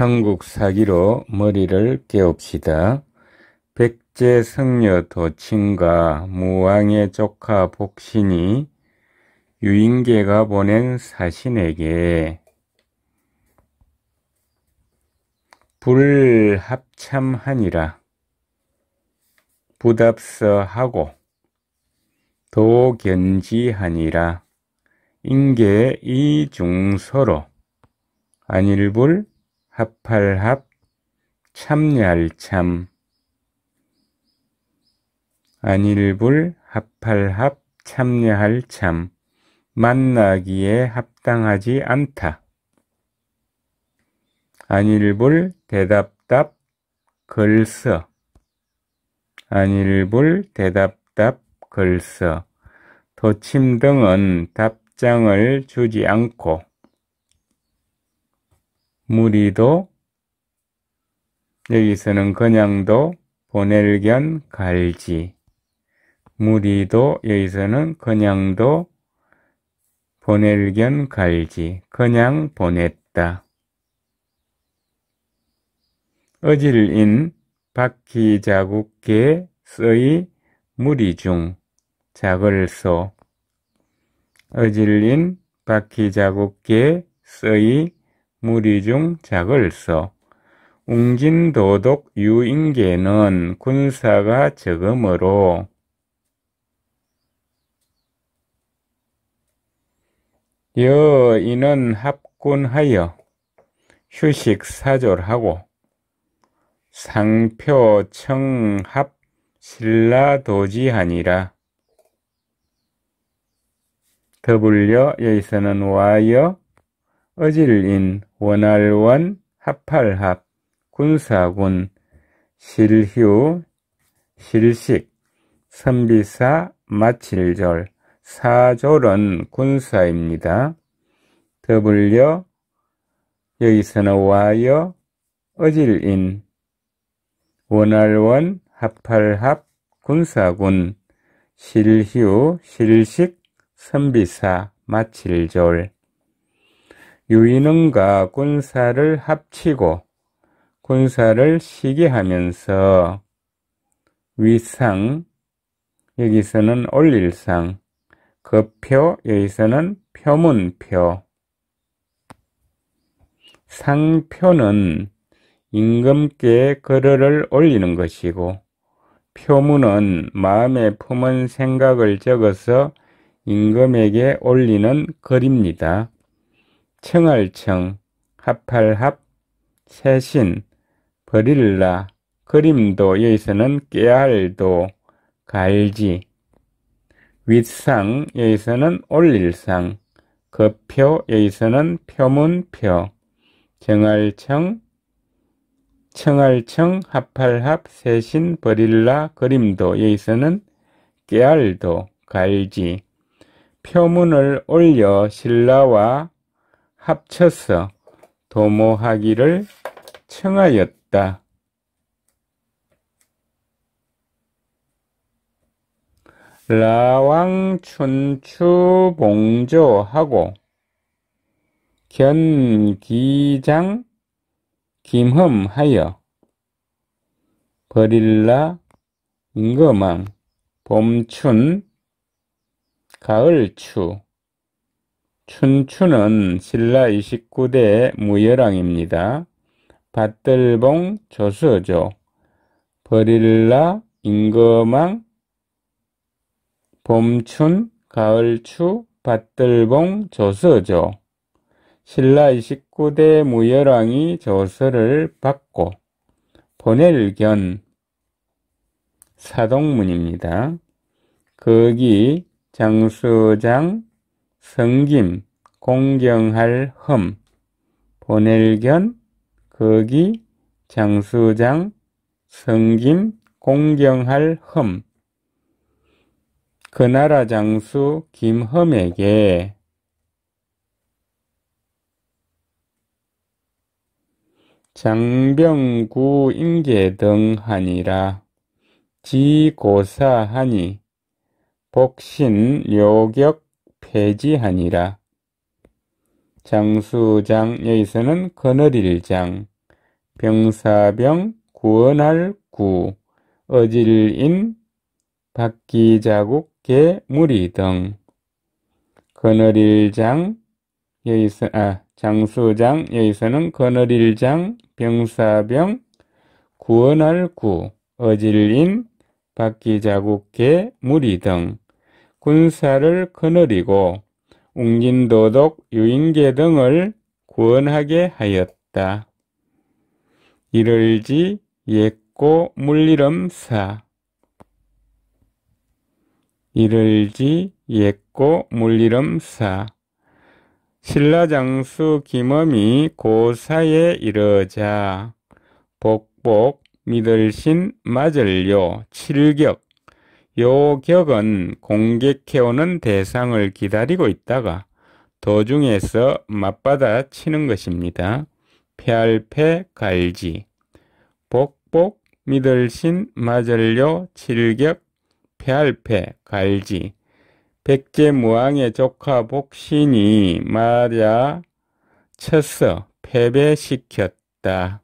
삼국사기로 머리를 깨웁시다. 백제 성녀 도친과 무왕의 조카 복신이 유인계가 보낸 사신에게 불합참하니라 부답서하고 도견지하니라 인계 이중서로 안일불 합할합 참얄참 안일불 합할합 참여할 참 만나기에 합당하지 않다. 안일불 대답답 걸서 안일불 대답답 걸서 도침 등은 답장을 주지 않고 무리도 여기서는 그냥도 보낼견 갈지 무리도 여기서는 그냥도 보낼견 갈지 그냥 보냈다. 어질인 바퀴 자국계 쓰이 무리 중 자글소 어질린 바퀴 자국계 쓰이 무리중 작을서 웅진도독 유인계는 군사가 적음으로 여인은 합군하여 휴식 사절하고 상표 청합 신라도지하니라. 더불려 여기서는 와여 어질인 원활원, 합할합, 군사군, 실휴, 실식, 선비사, 마칠절, 사졸은 군사입니다. 더블려, 여기서는 와여, 어질인, 원활원, 합할합, 군사군, 실휴, 실식, 선비사, 마칠절, 유인원과 군사를 합치고 군사를 시기하면서 위상, 여기서는 올릴상, 급표 여기서는 표문표, 상표는 임금께 그르를 올리는 것이고 표문은 마음에 품은 생각을 적어서 임금에게 올리는 글입니다. 청얼청, 하팔합, 새신, 버릴라, 그림도 여기서는 깨알도, 갈지, 윗상 여기서는 올릴상, 거표 여기서는 표문표, 정알청, 청알청, 하팔합, 세신, 버릴라, 그림도 여기서는 깨알도, 갈지, 표문을 올려 신라와 합쳐서 도모하기를 청하였다. 라왕 춘추 봉조하고 견기장 김흠하여 버릴라 임금왕 봄춘 가을추 춘추는 신라 29대 무열왕입니다. 밭들봉 조서조, 버릴라 임금왕, 봄춘 가을추 밭들봉 조서조. 신라 29대 무열왕이 조서를 받고 보낼 견 사동문입니다. 거기 장수장 성김, 공경할 흠, 보낼견, 거기, 장수장, 성김, 공경할 흠. 그 나라 장수 김험에게 장병구 임계 등 하니라 지고사하니 복신 요격 폐지하니라. 장수장 여기서는 거느릴 장, 병사병 구원할 구, 어질인 박기자국 개무리 등 거느릴 장 여기서 아 장수장 여기서는 거느릴 장 병사병 구원할 구 어질인 박기자국 개무리 등 군사를 거느리고 웅진도독 유인계 등을 구원하게 하였다. 이를지 옛고 물리름사 이를지 옛고 물리름사 신라장수 김엄이 고사에 이르자 복복 믿을신 맞을요 칠격 요 격은 공격해오는 대상을 기다리고 있다가 도중에서 맞받아 치는 것입니다. 패알패 갈지 복복 미들신 맞을려 칠격 패알패 갈지 백제무왕의 조카 복신이 맞아 쳐서 패배시켰다.